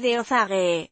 videozague.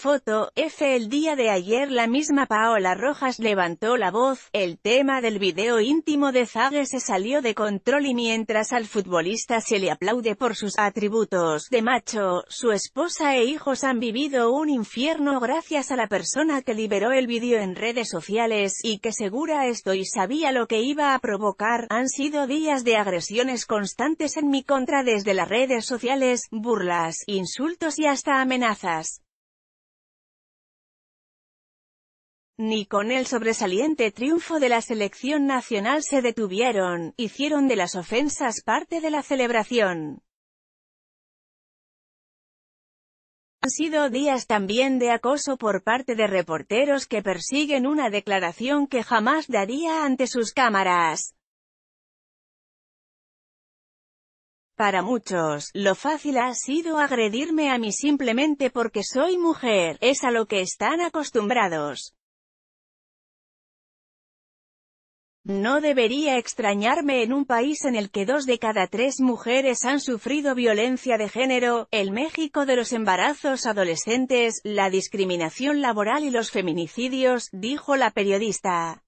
Foto, F. El día de ayer la misma Paola Rojas levantó la voz, el tema del video íntimo de Zague se salió de control y mientras al futbolista se le aplaude por sus atributos de macho, su esposa e hijos han vivido un infierno gracias a la persona que liberó el video en redes sociales y que segura estoy sabía lo que iba a provocar, han sido días de agresiones constantes en mi contra desde las redes sociales, burlas, insultos y hasta amenazas. ni con el sobresaliente triunfo de la selección nacional se detuvieron, hicieron de las ofensas parte de la celebración. Han sido días también de acoso por parte de reporteros que persiguen una declaración que jamás daría ante sus cámaras. Para muchos, lo fácil ha sido agredirme a mí simplemente porque soy mujer, es a lo que están acostumbrados. No debería extrañarme en un país en el que dos de cada tres mujeres han sufrido violencia de género, el México de los embarazos adolescentes, la discriminación laboral y los feminicidios, dijo la periodista.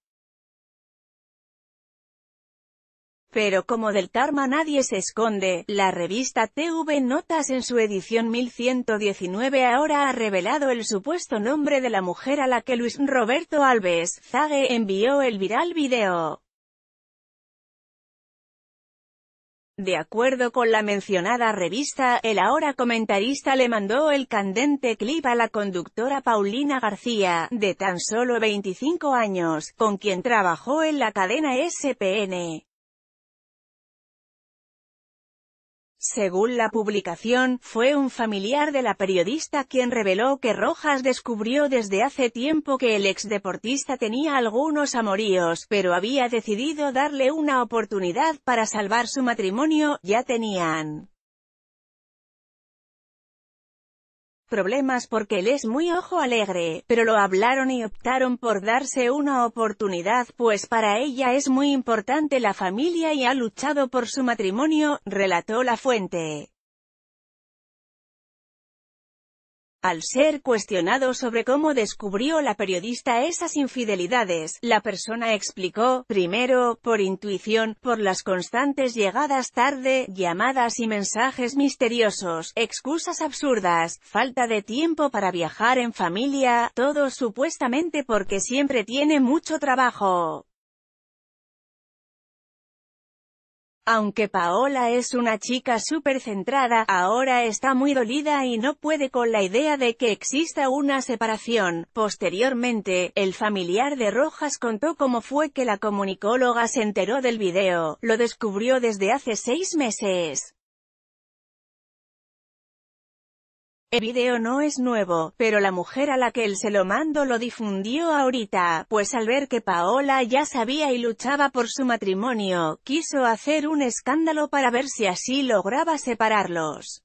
Pero como del karma nadie se esconde, la revista TV Notas en su edición 1119 ahora ha revelado el supuesto nombre de la mujer a la que Luis Roberto Alves Zague envió el viral video. De acuerdo con la mencionada revista, el ahora comentarista le mandó el candente clip a la conductora Paulina García, de tan solo 25 años, con quien trabajó en la cadena SPN. Según la publicación, fue un familiar de la periodista quien reveló que Rojas descubrió desde hace tiempo que el ex deportista tenía algunos amoríos, pero había decidido darle una oportunidad para salvar su matrimonio, ya tenían problemas porque él es muy ojo alegre, pero lo hablaron y optaron por darse una oportunidad pues para ella es muy importante la familia y ha luchado por su matrimonio, relató la fuente. Al ser cuestionado sobre cómo descubrió la periodista esas infidelidades, la persona explicó, primero, por intuición, por las constantes llegadas tarde, llamadas y mensajes misteriosos, excusas absurdas, falta de tiempo para viajar en familia, todo supuestamente porque siempre tiene mucho trabajo. Aunque Paola es una chica súper centrada, ahora está muy dolida y no puede con la idea de que exista una separación. Posteriormente, el familiar de Rojas contó cómo fue que la comunicóloga se enteró del video, lo descubrió desde hace seis meses. El video no es nuevo, pero la mujer a la que él se lo mandó lo difundió ahorita, pues al ver que Paola ya sabía y luchaba por su matrimonio, quiso hacer un escándalo para ver si así lograba separarlos.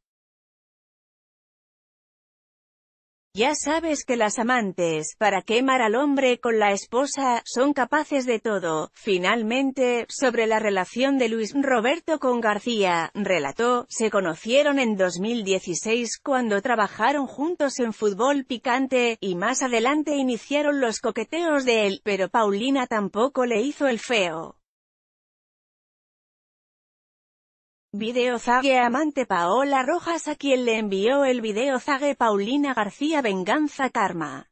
Ya sabes que las amantes, para quemar al hombre con la esposa, son capaces de todo. Finalmente, sobre la relación de Luis Roberto con García, relató, se conocieron en 2016 cuando trabajaron juntos en fútbol picante, y más adelante iniciaron los coqueteos de él, pero Paulina tampoco le hizo el feo. Video zague amante Paola Rojas a quien le envió el video zague Paulina García Venganza Karma.